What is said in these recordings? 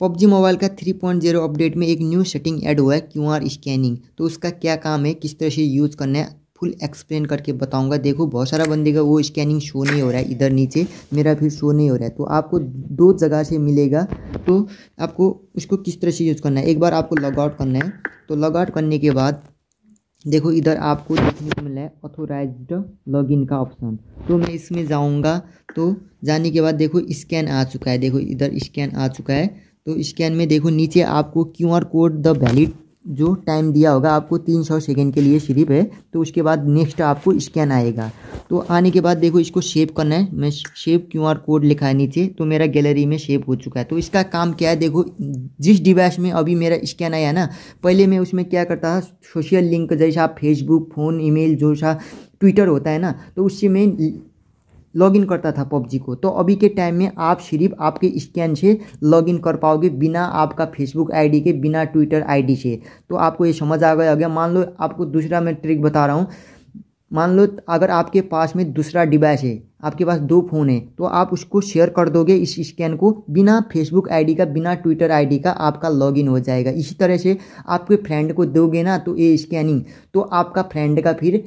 PUBG mobile का 3.0 update में एक न्यू सेटिंग ऐड हुआ है क्यूआर स्कैनिंग तो उसका क्या काम है किस तरह से यूज़ करना है फुल एक्सप्लेन करके बताऊंगा देखो बहुत सारा बंदे का वो स्कैनिंग शो नहीं हो रहा है इधर नीचे मेरा फिर शो नहीं हो रहा है तो आपको दो जगह से मिलेगा तो आपको उसको किस तरह से यूज़ करना है एक बार आपको लॉगआउट करना है तो लॉगआउट करने के बाद देखो इधर आपको देखने को मिला है ऑथोराइज लॉगिन का ऑप्शन तो मैं इसमें जाऊँगा तो जाने के बाद देखो स्कैन आ चुका है देखो इधर स्कैन आ चुका है तो स्कैन में देखो नीचे आपको Q R code the valid जो टाइम दिया होगा आपको तीन सौ सेकेंड के लिए सिर्फ है तो उसके बाद नेक्स्ट आपको स्कैन आएगा तो आने के बाद देखो इसको सेव करना है मैं सेव क्यू आर कोड लिखा है नीचे तो मेरा गैलरी में सेव हो चुका है तो इसका काम क्या है देखो जिस डिवाइस में अभी मेरा स्कैन आया ना पहले मैं उसमें क्या करता था सोशल लिंक जैसा फेसबुक फ़ोन ईमेल जो सा ट्विटर होता है ना तो उससे मैं लॉगिन करता था पबजी को तो अभी के टाइम में आप सिर्फ आपके स्कैन से लॉगिन कर पाओगे बिना आपका फेसबुक आईडी के बिना ट्विटर आईडी से तो आपको ये समझ आ गया अगर मान लो आपको दूसरा मैं ट्रिक बता रहा हूँ मान लो अगर आपके पास में दूसरा डिवाइस है आपके पास दो फ़ोन है तो आप उसको शेयर कर दोगे इस स्कैन को बिना फेसबुक आईडी का बिना ट्विटर आईडी का आपका लॉगिन हो जाएगा इसी तरह से आपके फ्रेंड को दोगे ना तो ये स्कैनिंग तो आपका फ्रेंड का फिर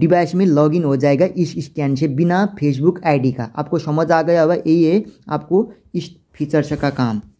डिवाइस में लॉगिन हो जाएगा इस स्कैन से बिना फेसबुक आईडी का आपको समझ आ गया होगा यही है आपको इस फीचर्स का काम